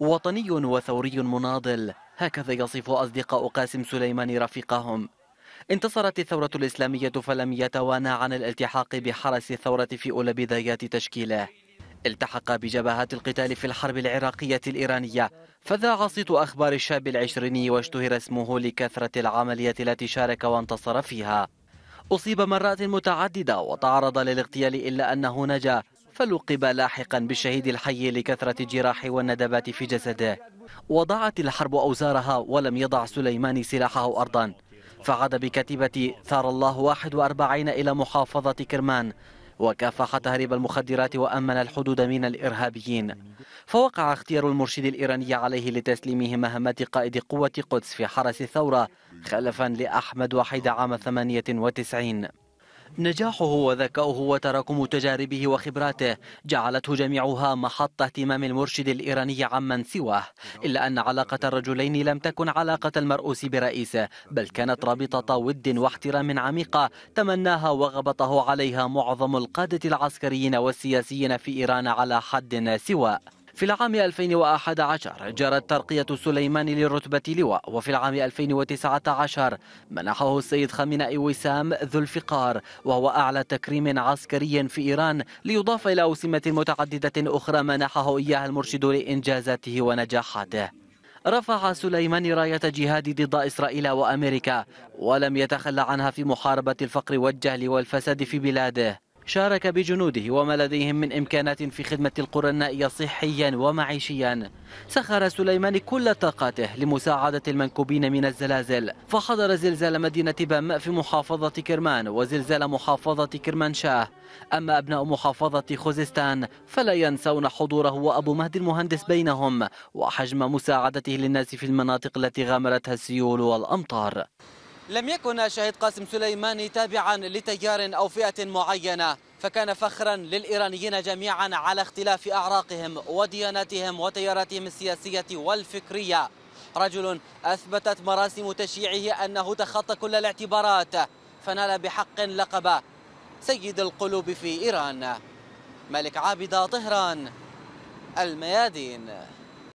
وطني وثوري مناضل هكذا يصف أصدقاء قاسم سليماني رفيقهم انتصرت الثورة الإسلامية فلم يتوانى عن الالتحاق بحرس الثورة في أولى بدايات تشكيله التحق بجبهات القتال في الحرب العراقية الإيرانية فذاع صيت أخبار الشاب العشريني واشتهر اسمه لكثرة العمليات التي شارك وانتصر فيها أصيب مرات متعددة وتعرض للاغتيال إلا أنه نجا فلقب لاحقا بالشهيد الحي لكثرة الجراح والندبات في جسده وضعت الحرب أوزارها ولم يضع سليماني سلاحه أرضا فعاد بكتيبة ثار الله 41 إلى محافظة كرمان وكافح تهريب المخدرات وأمن الحدود من الإرهابيين فوقع اختيار المرشد الإيراني عليه لتسليمه مهمة قائد قوة قدس في حرس الثورة خلفا لأحمد وحيد عام 98 نجاحه وذكاؤه وتراكم تجاربه وخبراته جعلته جميعها محط اهتمام المرشد الإيراني عمن سواه إلا أن علاقة الرجلين لم تكن علاقة المرؤوس برئيسه بل كانت رابطة ود واحترام عميقة تمناها وغبطه عليها معظم القادة العسكريين والسياسيين في إيران على حد سواء في العام 2011 جرت ترقية سليماني لرتبة لواء وفي العام 2019 منحه السيد خامنئي وسام ذو الفقار وهو أعلى تكريم عسكري في إيران ليضاف إلى أوسمة متعددة أخرى منحه إياها المرشد لإنجازاته ونجاحاته رفع سليماني راية جهاد ضد إسرائيل وأمريكا ولم يتخلى عنها في محاربة الفقر والجهل والفساد في بلاده شارك بجنوده وما لديهم من إمكانات في خدمة القرى النائية صحيا ومعيشيا سخر سليمان كل طاقاته لمساعدة المنكوبين من الزلازل فحضر زلزال مدينة بام في محافظة كرمان وزلزال محافظة كرمانشاه أما أبناء محافظة خوزستان فلا ينسون حضوره وأبو مهدي المهندس بينهم وحجم مساعدته للناس في المناطق التي غامرتها السيول والأمطار لم يكن شهيد قاسم سليماني تابعا لتيار أو فئة معينة فكان فخرا للإيرانيين جميعا على اختلاف أعراقهم ودياناتهم وتياراتهم السياسية والفكرية رجل أثبتت مراسم تشييعه أنه تخطى كل الاعتبارات فنال بحق لقب سيد القلوب في إيران ملك عابد طهران الميادين